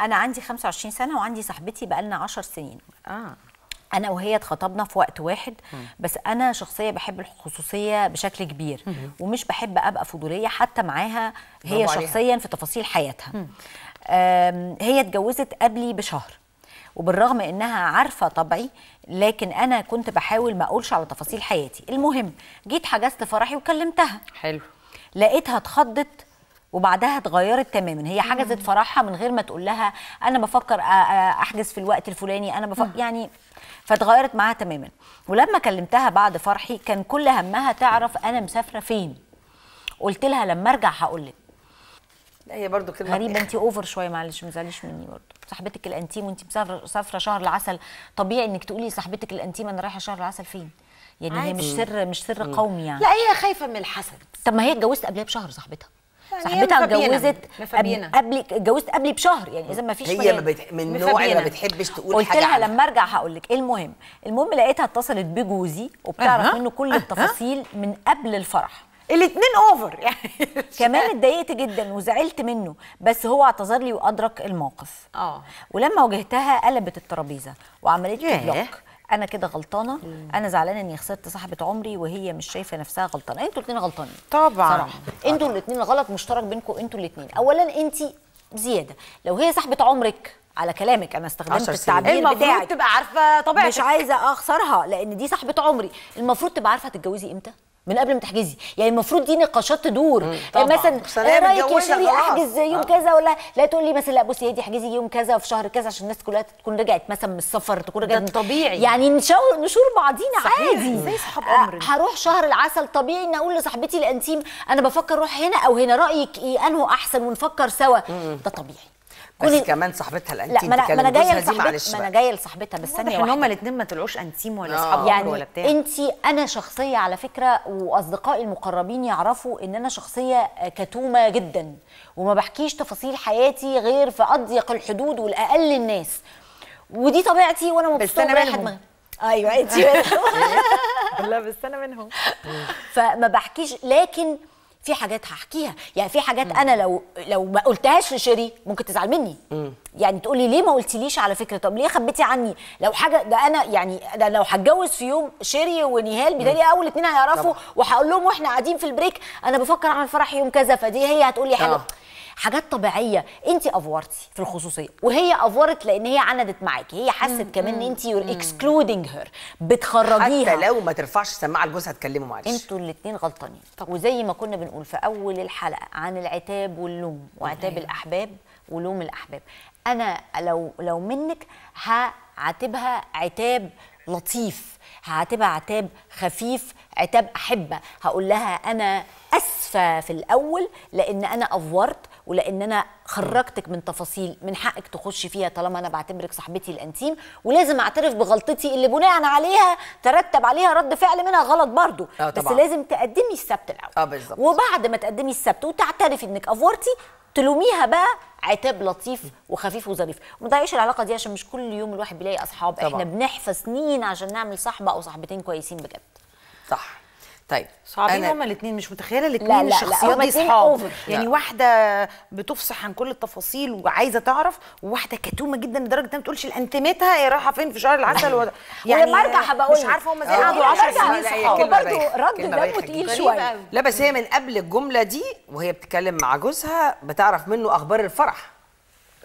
انا عندي 25 سنه وعندي صاحبتي بقالنا 10 سنين اه انا وهي اتخطبنا في وقت واحد بس انا شخصيه بحب الخصوصيه بشكل كبير ومش بحب ابقى فضوليه حتى معاها هي شخصيا في تفاصيل حياتها هي اتجوزت قبلي بشهر وبالرغم انها عارفه طبعي لكن انا كنت بحاول ما اقولش على تفاصيل حياتي المهم جيت حجزت فرحي وكلمتها حلو لقيتها اتخضت وبعدها اتغيرت تماما هي حجزت فرحها من غير ما تقول لها انا بفكر احجز في الوقت الفلاني انا بفكر يعني فاتغيرت معاها تماما ولما كلمتها بعد فرحي كان كل همها تعرف انا مسافره فين قلت لها لما ارجع هقول لك هي برضو كلمه غريبه انت اوفر شويه معلش ما تزعليش مني برضو صاحبتك الانتيم وانت مسافره شهر العسل طبيعي انك تقولي لصاحبتك الانتيم انا رايحه شهر العسل فين يعني عادي. هي مش سر مش سر قومي يعني لا هي خايفه من الحسد طب ما هي اتجوزت قبلها بشهر صاحبتها يعني صاحبتها اتجوزت قبل اتجوزت قبل بشهر يعني اذا ما فيش هي ما بتح... من نوع ما بتحبش تقول قلت حاجه قلت لها لما ارجع هقول لك المهم المهم لقيتها اتصلت بجوزي وبتعرف أه. منه كل أه. التفاصيل من قبل الفرح الاثنين اوفر يعني كمان اتضايقت جدا وزعلت منه بس هو اعتذر لي وادرك الموقف اه ولما واجهتها قلبت الترابيزه وعملت لي بلوك انا كده غلطانه مم. انا زعلانه اني خسرت صاحبه عمري وهي مش شايفه نفسها غلطانه انتوا الاثنين غلطانين طبعا صراحه انتوا الاثنين غلط مشترك بينكم انتوا الاثنين اولا انت زياده لو هي صاحبه عمرك على كلامك انا استخدمت التعبير بتاعك تبقى عارفه طبيعتك مش عايزه اخسرها لان دي صاحبه عمري المفروض تبقى عارفه تتجوزي امتى من قبل ما تحجزي يعني المفروض دي نقاشات تدور يعني مثلا ايه رايك يا شيري احجز يوم آه. كذا ولا لا تقول لي مثلا لا بصي هي دي احجزي يوم كذا في شهر كذا عشان الناس كلها تكون رجعت مثلا من السفر تكون رجعت ده طبيعي يعني نشور نشور بعضينا عادي زي صحاب امر هروح شهر العسل طبيعي ان اقول لصاحبتي الانتيم انا بفكر اروح هنا او هنا رايك ايه انه احسن ونفكر سوا ده طبيعي كل بس كمان صاحبتها الانتيم لا ما انا جايه لصاحبتها ما انا جايه لصاحبتها بس ثانيه واحده ان هما الاثنين ما طلعوش انتيم ولا آه. اصحاب يعني ولا بتاع انت انا شخصيه على فكره واصدقائي المقربين يعرفوا ان انا شخصيه كتومه جدا وما بحكيش تفاصيل حياتي غير في اضيق الحدود والاقل الناس ودي طبيعتي وانا مبسوطه بس انا منهم ايوه انت لا بس انا منهم فما بحكيش لكن في حاجات هحكيها يعني في حاجات مم. انا لو لو ما قلتهاش لشيري ممكن تزعل مني مم. يعني تقولي ليه ما قلتليش على فكره طب ليه خبيتي عني لو حاجه ده انا يعني ده لو هتجوز في يوم شيري ونهال بدالي اول اتنين هيعرفوا وهقول لهم واحنا قاعدين في البريك انا بفكر اعمل فرح يوم كذا فدي هي هتقولي حلو آه. حاجات طبيعيه انت افورتي في الخصوصيه وهي افورت لان هي عندت معاكي هي حست كمان ان انت يور اكسكلودنج هير بتخرجيها حتى لو ما ترفعش السماعه لجوزها تكلمه معلش انتوا الاثنين غلطانين وزي ما كنا بنقول في اول الحلقه عن العتاب واللوم وعتاب الاحباب ولوم الاحباب انا لو لو منك هعاتبها عتاب لطيف هعاتبها عتاب خفيف عتاب احبه هقول لها انا أس في الاول لان انا افورت ولان انا خرجتك من تفاصيل من حقك تخش فيها طالما انا بعتبرك صاحبتي الانتيم ولازم اعترف بغلطتي اللي بناء عليها ترتب عليها رد فعل منها غلط برضو آه طبعًا. بس لازم تقدمي السبت الاول آه وبعد ما تقدمي السبت وتعترفي انك افورتي تلوميها بقى عتاب لطيف وخفيف وظريف وما تضيعيش العلاقه دي عشان مش كل يوم الواحد بيلاقي اصحاب طبعا. احنا بنحفى سنين عشان نعمل صاحبه او صاحبتين كويسين بجد صح طيب صعبين هما الاثنين مش متخيله الاثنين الشخصيات دي صحاب يعني لا. واحده بتفصح عن كل التفاصيل وعايزه تعرف وواحده كتومه جدا لدرجه انها ما بتقولش الانتمتها هي رايحه فين في شهر العسل و... يعني ولما ارجع هبقول مش عارفه هما ازاي قعدوا 10 سنين صحاب برضه رد دمه تقيل شويه لا بس هي من قبل الجمله دي وهي بتتكلم مع جوزها بتعرف منه اخبار الفرح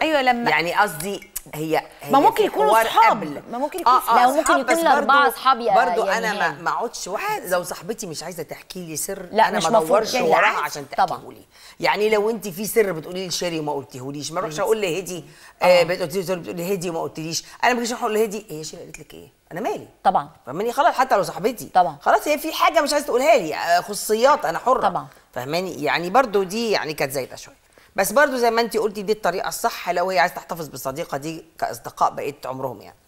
ايوه لما يعني قصدي هي, هي ما ممكن يكونوا اصحاب ما ممكن يكون آه آه لا ممكن يكون الاربعه اصحاب يا برضو انا يعني. ما, ما اقعدش واحد لو صاحبتي مش عايزه تحكي لي سر لا انا ما ادورش يعني وراها عشان تحكيه لي يعني لو انت في سر بتقولي لي شيري وما قلتيهوليش ما اروحش اقول لهدي آه بتقولي لي هدي وما قلتيليش انا ما اجيش اقول لهدي هي شيري قالت لك ايه انا مالي طبعا فهماني خلاص حتى لو صاحبتي طبعا خلاص هي في حاجه مش عايزه تقولها لي آه، خصوصيات انا حره طبعا فهماني يعني برضو دي يعني كانت زايده شويه بس برضو زي ما انت قلتي دي الطريقه الصح لو هي عايز تحتفظ بالصديقه دي كاصدقاء بقيه عمرهم يعني